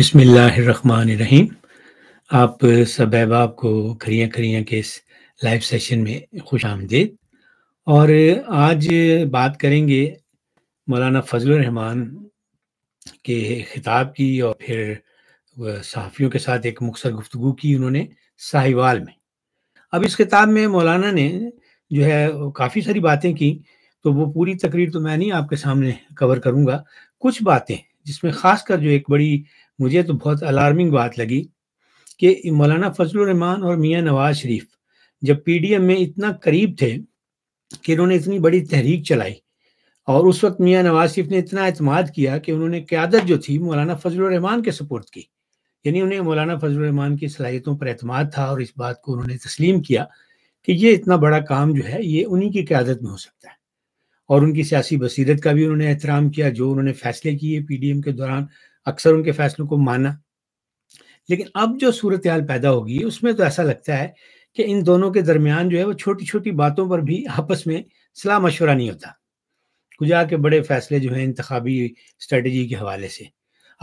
بسم اللہ الرحمن الرحیم آپ سب احباب کو کھریاں کھریاں کے اس لائیو سیشن میں خوش آمدید اور آج بات کریں گے مولانا فضل الرحمان کے خطاب کی اور پھر صحافیوں کے ساتھ ایک مختصر گفتگو کی انہوں نے ساہیوال میں اب اس خطاب میں مولانا نے جو ہے کافی ساری باتیں کی تو وہ پوری تقریر تو میں نہیں آپ کے سامنے کور کروں گا کچھ باتیں جس میں خاص کر جو ایک بڑی مجھے تو بہت الارمنگ بات لگی کہ مولانا فضل الرحمان اور میاں نواز شریف جب پی ڈی ایم میں اتنا قریب تھے کہ انہوں نے اتنی بڑی تحریک چلائی اور اس وقت میاں نواز شریف نے اتنا اعتماد کیا کہ انہوں نے قیادت جو تھی مولانا فضل الرحمان کے سپورٹ کی یعنی انہیں مولانا فضل الرحمان کی صلاحیتوں پر اعتماد تھا اور اس بات کو انہوں نے تسلیم کیا کہ یہ اتنا بڑا کام جو ہے یہ انہی کی قیادت میں ہو سکتا ہے اور ان کی سیاسی بصیرت کا بھی انہوں نے احترام کیا جو انہوں نے فیصلے کیے پی ڈی ایم کے دوران اکثر ان کے فیصلوں کو مانا لیکن اب جو صورتحال پیدا ہوگی اس میں تو ایسا لگتا ہے کہ ان دونوں کے درمیان جو ہے وہ چھوٹی چھوٹی باتوں پر بھی آپس میں صلاح مشورہ نہیں ہوتا کجا کے بڑے فیصلے جو ہیں انتخابی اسٹریٹجی کے حوالے سے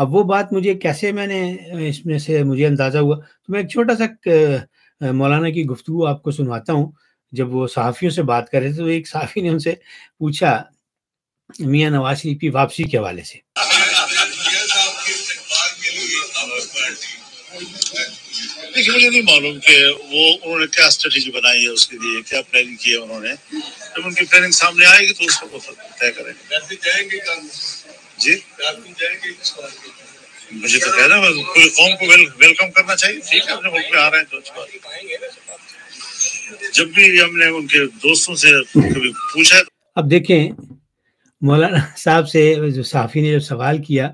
اب وہ بات مجھے کیسے میں نے اس میں سے مجھے اندازہ ہوا تو میں ایک چھوٹا سا مولانا کی گفتگو آپ کو سنواتا ہوں جب وہ صحافیوں سے بات کر رہے تھے تو ایک صحافی نے ان سے پوچھا میاں نواز شریف کی واپسی کے حوالے سے ایک مجھے نہیں معلوم کہ وہ انہوں نے کیا اسٹریٹجی بنائی ہے اس کے لیے کیا پلاننگ کی ہے انہوں نے جب ان کی پلاننگ سامنے آئے گی تو اس کو طے کریں گے جی مجھے تو کہنا پوری قوم کو ویلکم کرنا چاہیے ٹھیک ہے اپنے ملک میں آ رہے ہیں تو جب بھی ہم نے ان کے دوستوں سے کبھی پوچھا اب دیکھیں مولانا صاحب سے جو صحافی نے جو سوال کیا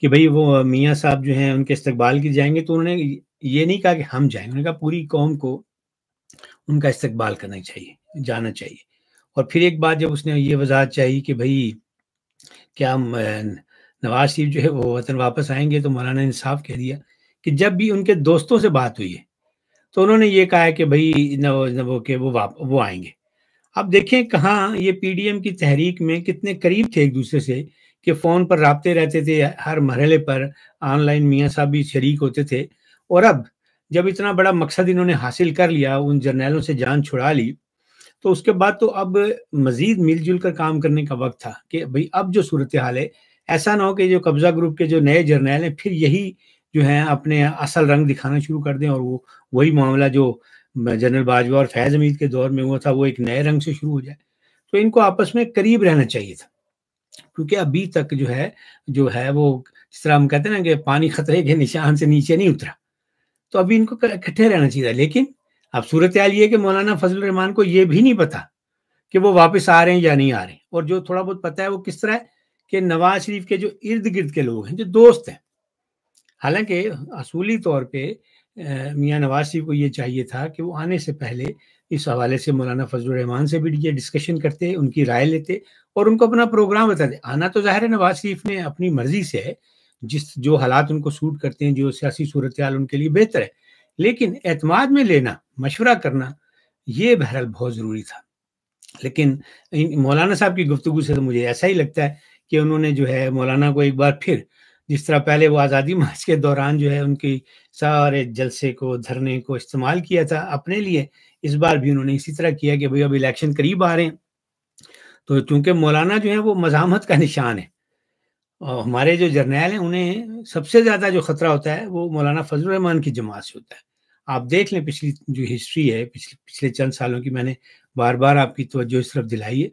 کہ بھئی وہ میاں صاحب جو ہیں ان کے استقبال کی جائیں گے تو انہوں نے یہ نہیں کہا کہ ہم جائیں انہوں نے کہا پوری قوم کو ان کا استقبال کرنا چاہیے جانا چاہیے اور پھر ایک بات جب اس نے یہ وضاحت چاہی کہ بھائی کیا نواز شریف جو ہے وہ وطن واپس آئیں گے تو مولانا نے کہہ دیا کہ جب بھی ان کے دوستوں سے بات ہوئی ہے تو انہوں نے یہ کہا ہے کہ بھائی وہ آئیں گے اب دیکھیں کہاں یہ پی ڈی ایم کی تحریک میں کتنے قریب تھے ایک دوسرے سے کہ فون پر رابطے رہتے تھے ہر مرحلے پر آن لائن میاں صاحب بھی شریک ہوتے تھے اور اب جب اتنا بڑا مقصد انہوں نے حاصل کر لیا ان جرنیلوں سے جان چھڑا لی تو اس کے بعد تو اب مزید مل جل کر کام کرنے کا وقت تھا کہ بھئی اب جو صورتحال ہے ایسا نہ ہو کہ جو قبضہ گروپ کے جو نئے جرنیل ہیں پھر یہی جو ہیں اپنے اصل رنگ دکھانا شروع کر دیں اور وہی معاملہ جو جنرل باجوہ اور فیض امید کے دور میں ہوا تھا وہ ایک نئے رنگ سے شروع ہو جائے تو ان کو آپس میں قریب رہنا چاہیے تھا کیونکہ ابھی تک جو ہے جو ہے وہ جس طرح ہم کہتے ہیں نا کہ پانی خطرے کے نشان سے نیچے نہیں اترا تو ابھی ان کو اکٹھے رہنا چاہیے لیکن اب صورت حال یہ کہ مولانا فضل الرحمان کو یہ بھی نہیں پتا کہ وہ واپس آ رہے ہیں یا نہیں آ رہے ہیں اور جو تھوڑا بہت پتہ ہے وہ کس طرح ہے کہ نواز شریف کے جو ارد گرد کے لوگ ہیں جو دوست ہیں حالانکہ اصولی طور پہ میاں نواز شریف کو یہ چاہیے تھا کہ وہ آنے سے پہلے اس حوالے سے مولانا فضل الرحمان سے بھی یہ ڈسکشن کرتے ان کی رائے لیتے اور ان کو اپنا پروگرام بتاتے آنا تو ظاہر ہے نواز شریف نے اپنی مرضی سے ہے جس جو حالات ان کو سوٹ کرتے ہیں جو سیاسی صورتحال ان کے لیے بہتر ہے لیکن اعتماد میں لینا مشورہ کرنا یہ بہرحال بہت ضروری تھا لیکن مولانا صاحب کی گفتگو سے تو مجھے ایسا ہی لگتا ہے کہ انہوں نے جو ہے مولانا کو ایک بار پھر جس طرح پہلے وہ آزادی مارچ کے دوران جو ہے ان کی سارے جلسے کو دھرنے کو استعمال کیا تھا اپنے لیے اس بار بھی انہوں نے اسی طرح کیا کہ بھائی اب الیکشن قریب آ رہے ہیں تو چونکہ مولانا جو ہے وہ مزاحمت کا نشان ہے اور ہمارے جو جرنیل ہیں انہیں سب سے زیادہ جو خطرہ ہوتا ہے وہ مولانا فضل الرحمان کی جماعت سے ہوتا ہے آپ دیکھ لیں پچھلی جو ہسٹری ہے پچھلے چند سالوں کی میں نے بار بار آپ کی توجہ اس طرف دلائی ہے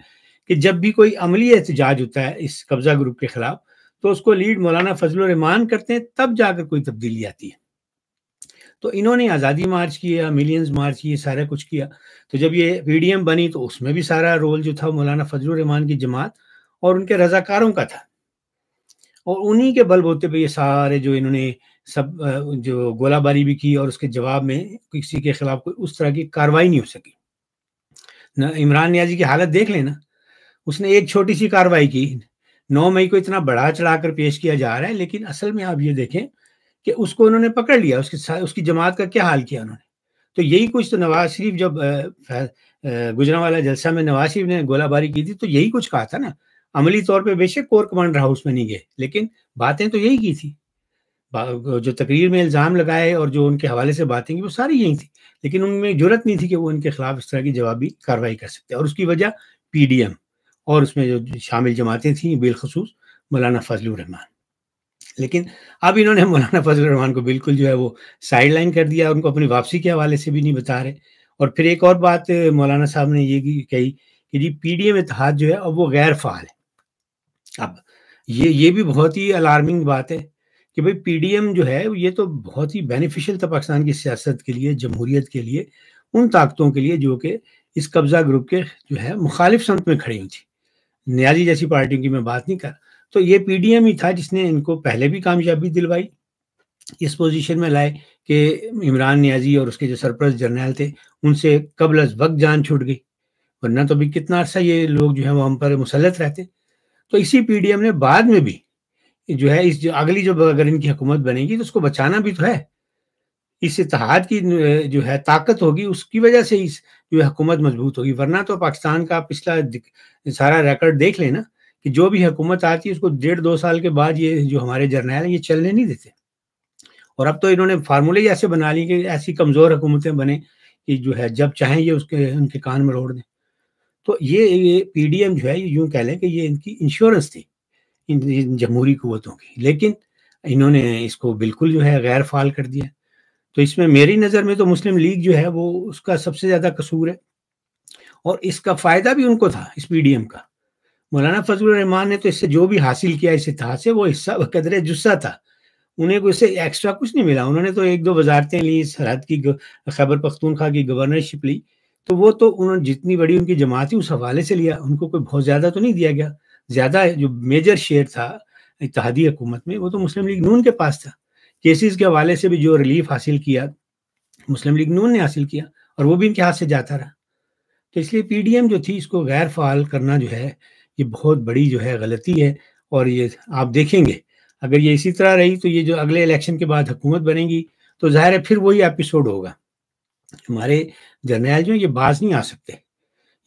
کہ جب بھی کوئی عملی احتجاج ہوتا ہے اس قبضہ گروپ کے خلاف تو اس کو لیڈ مولانا فضل الرحمان کرتے ہیں تب جا کر کوئی تبدیلی آتی ہے تو انہوں نے آزادی مارچ کیا ملینز مارچ کیے سارا کچھ کیا تو جب یہ پی ڈی ایم بنی تو اس میں بھی سارا رول جو تھا مولانا فضل الرحمان کی جماعت اور ان کے رضاکاروں کا تھا اور انہی کے بلب ہوتے پہ یہ سارے جو انہوں نے سب جو گولہ باری بھی کی اور اس کے جواب میں کسی کے خلاف کوئی اس طرح کی کاروائی نہیں ہو سکی نہ عمران نیازی جی کی حالت دیکھ لیں نا اس نے ایک چھوٹی سی کاروائی کی نو مئی کو اتنا بڑھا چڑھا کر پیش کیا جا رہا ہے لیکن اصل میں آپ یہ دیکھیں کہ اس کو انہوں نے پکڑ لیا اس کے اس کی جماعت کا کیا حال کیا انہوں نے تو یہی کچھ تو نواز شریف جب گجرا والا جلسہ میں نواز شریف نے گولہ باری کی تھی تو یہی کچھ کہا تھا نا عملی طور پہ بے شک کور کمانڈر ہاؤس میں نہیں گئے لیکن باتیں تو یہی کی تھی جو تقریر میں الزام لگائے اور جو ان کے حوالے سے باتیں کی وہ ساری یہی تھی لیکن ان میں جرت نہیں تھی کہ وہ ان کے خلاف اس طرح کی جوابی کارروائی کر سکتے اور اس کی وجہ پی ڈی ایم اور اس میں جو شامل جماعتیں تھیں بالخصوص مولانا فضل الرحمان لیکن اب انہوں نے مولانا فضل الرحمان کو بالکل جو ہے وہ سائڈ لائن کر دیا ان کو اپنی واپسی کے حوالے سے بھی نہیں بتا رہے اور پھر ایک اور بات مولانا صاحب نے یہ کہی کہ جی پی ڈی ایم اتحاد جو ہے اب وہ غیر فعال ہے اب یہ یہ بھی بہت ہی الارمنگ بات ہے کہ بھئی پی ڈی ایم جو ہے یہ تو بہت ہی بینیفیشل تھا پاکستان کی سیاست کے لیے جمہوریت کے لیے ان طاقتوں کے لیے جو کہ اس قبضہ گروپ کے جو ہے مخالف سمت میں کھڑی ہوئی تھی نیازی جیسی پارٹیوں کی میں بات نہیں کر تو یہ پی ڈی ایم ہی تھا جس نے ان کو پہلے بھی کامیابی دلوائی اس پوزیشن میں لائے کہ عمران نیازی اور اس کے جو سرپرست جرنیل تھے ان سے قبل از وقت جان چھوٹ گئی ورنہ تو بھی کتنا عرصہ یہ لوگ جو ہے ہم پر مسلط رہتے ہیں تو اسی پی ڈی ایم نے بعد میں بھی جو ہے اس جو اگلی جب اگر ان کی حکومت بنے گی تو اس کو بچانا بھی تو ہے اس اتحاد کی جو ہے طاقت ہوگی اس کی وجہ سے اس جو حکومت مضبوط ہوگی ورنہ تو پاکستان کا پچھلا سارا ریکارڈ دیکھ لینا کہ جو بھی حکومت آتی ہے اس کو ڈیڑھ دو سال کے بعد یہ جو ہمارے جرنیل ہیں یہ چلنے نہیں دیتے اور اب تو انہوں نے فارمولے ہی ایسے بنا لی کہ ایسی کمزور حکومتیں بنیں کہ جو ہے جب چاہیں یہ اس کے ان کے کان میں روڑ دیں تو یہ پی ڈی ایم جو ہے یوں کہہ لیں کہ یہ ان کی انشورنس تھی جمہوری قوتوں کی لیکن انہوں نے اس کو بالکل جو ہے غیر فعال کر دیا تو اس میں میری نظر میں تو مسلم لیگ جو ہے وہ اس کا سب سے زیادہ قصور ہے اور اس کا فائدہ بھی ان کو تھا اس پی ڈی ایم کا مولانا فضل الرحمان نے تو اس سے جو بھی حاصل کیا اس اتحاد سے وہ حصہ قدر جسہ تھا انہیں کو اسے ایکسٹرا کچھ نہیں ملا انہوں نے تو ایک دو وزارتیں لیں سرحد کی خیبر پختونخوا کی گورنرشپ لی تو وہ تو انہوں نے جتنی بڑی ان کی جماعتی اس حوالے سے لیا ان کو کوئی بہت زیادہ تو نہیں دیا گیا زیادہ جو میجر شیئر تھا اتحادی حکومت میں وہ تو مسلم لیگ نون کے پاس تھا کیسز کے حوالے سے بھی جو ریلیف حاصل کیا مسلم لیگ نون نے حاصل کیا اور وہ بھی ان کے ہاتھ سے جاتا رہا تو اس لیے پی ڈی ایم جو تھی اس کو غیر فعال کرنا جو ہے یہ بہت بڑی جو ہے غلطی ہے اور یہ آپ دیکھیں گے اگر یہ اسی طرح رہی تو یہ جو اگلے الیکشن کے بعد حکومت بنے گی تو ظاہر ہے پھر وہی ایپیسوڈ ہوگا ہمارے جرنیل جو یہ باز نہیں آ سکتے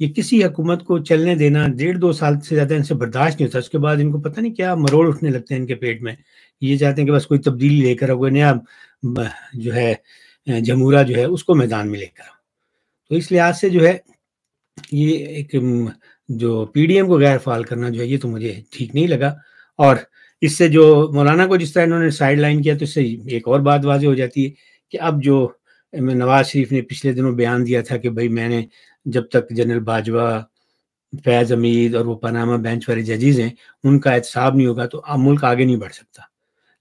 یہ کسی حکومت کو چلنے دینا ڈیڑھ دو سال سے زیادہ ان سے برداشت نہیں ہوتا اس کے بعد ان کو پتہ نہیں کیا مروڑ اٹھنے لگتے ہیں ان کے پیٹ میں یہ چاہتے ہیں کہ بس کوئی تبدیلی لے کر کوئی نیا جو ہے جمہورہ جو ہے اس کو میدان میں لے کر تو اس لحاظ سے جو ہے یہ ایک جو پی ڈی ایم کو غیر فعال کرنا جو ہے یہ تو مجھے ٹھیک نہیں لگا اور اس سے جو مولانا کو جس طرح انہوں نے سائڈ لائن کیا تو اس سے ایک اور بات واضح ہو جاتی ہے کہ اب جو میں نواز شریف نے پچھلے دنوں بیان دیا تھا کہ بھائی میں نے جب تک جنرل باجوہ فیض امید اور وہ پاناما بینچ والے ججیز ہیں ان کا احتساب نہیں ہوگا تو ملک آگے نہیں بڑھ سکتا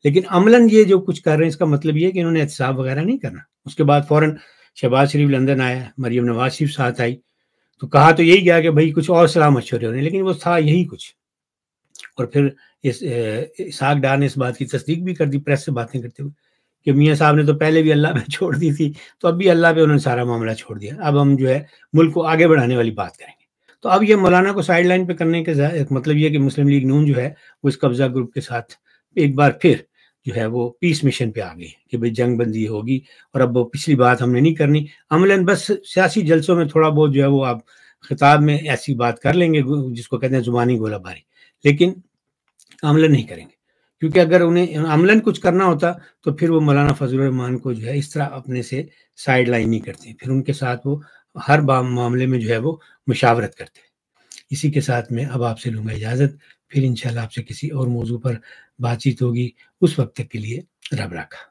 لیکن عملاً یہ جو کچھ کر رہے ہیں اس کا مطلب یہ کہ انہوں نے احتساب وغیرہ نہیں کرنا اس کے بعد فوراً شہباز شریف لندن آیا مریم نواز شریف ساتھ آئی تو کہا تو یہی گیا کہ بھائی کچھ اور سلام مشورے لیکن وہ تھا یہی کچھ اور پھر اس اسحاق ڈار نے اس بات کی تصدیق بھی کر دی پریس سے باتیں کرتے ہوئے کہ میاں صاحب نے تو پہلے بھی اللہ پہ چھوڑ دی تھی تو اب بھی اللہ پہ انہوں نے سارا معاملہ چھوڑ دیا اب ہم جو ہے ملک کو آگے بڑھانے والی بات کریں گے تو اب یہ مولانا کو سائڈ لائن پہ کرنے کے مطلب یہ کہ مسلم لیگ نون جو ہے وہ اس قبضہ گروپ کے ساتھ ایک بار پھر جو ہے وہ پیس مشن پہ آ گئی کہ بھائی جنگ بندی ہوگی اور اب وہ پچھلی بات ہم نے نہیں کرنی عملاً بس سیاسی جلسوں میں تھوڑا بہت جو ہے وہ آپ خطاب میں ایسی بات کر لیں گے جس کو کہتے ہیں زبانی گولہ باری لیکن عملہ نہیں کریں گے کیونکہ اگر انہیں عملاً کچھ کرنا ہوتا تو پھر وہ مولانا فضل الرحمان کو جو ہے اس طرح اپنے سے سائڈ لائن نہیں کرتے پھر ان کے ساتھ وہ ہر معاملے میں جو ہے وہ مشاورت کرتے اسی کے ساتھ میں اب آپ سے لوں گا اجازت پھر انشاءاللہ آپ سے کسی اور موضوع پر بات چیت ہوگی اس وقت تک کے لیے رب رکھا